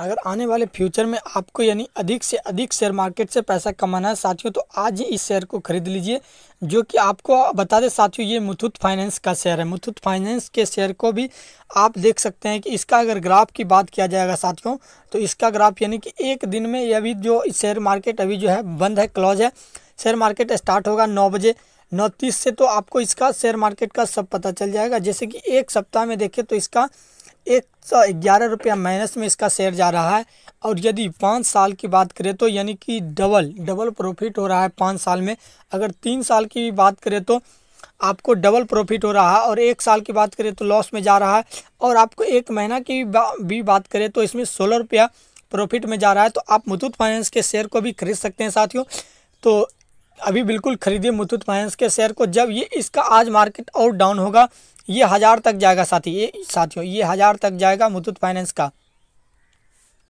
अगर आने वाले फ्यूचर में आपको यानी अधिक से अधिक शेयर मार्केट से पैसा कमाना है साथियों तो आज ही इस शेयर को खरीद लीजिए जो कि आपको बता दें साथियों ये मुथुत फाइनेंस का शेयर है मुथुत फाइनेंस के शेयर को भी आप देख सकते हैं कि इसका अगर ग्राफ की बात किया जाएगा साथियों तो इसका ग्राफ यानी कि एक दिन में अभी जो शेयर मार्केट अभी जो है बंद है क्लोज है शेयर मार्केट स्टार्ट होगा नौ बजे नौ तीस से तो आपको इसका शेयर मार्केट का सब पता चल जाएगा जैसे कि एक सप्ताह में देखें तो इसका एक सौ ग्यारह रुपया माइनस में इसका शेयर जा रहा है और यदि पाँच साल की बात करें तो यानी कि डबल डबल प्रॉफिट हो रहा है पाँच साल में अगर तीन साल की बात करें तो आपको डबल प्रॉफिट हो रहा है और एक साल की बात करें तो लॉस में जा रहा है और आपको एक महीना की भी बात करें तो इसमें सोलह रुपया प्रॉफिट में जा रहा है तो आप मुथूट फाइनेंस के शेयर को भी खरीद सकते हैं साथियों तो अभी बिल्कुल खरीदिए मुथूट फाइनेंस के शेयर को जब ये इसका आज मार्केट और डाउन होगा ये हज़ार तक जाएगा साथी ये साथियों ये हज़ार तक जाएगा मुथूट फाइनेंस का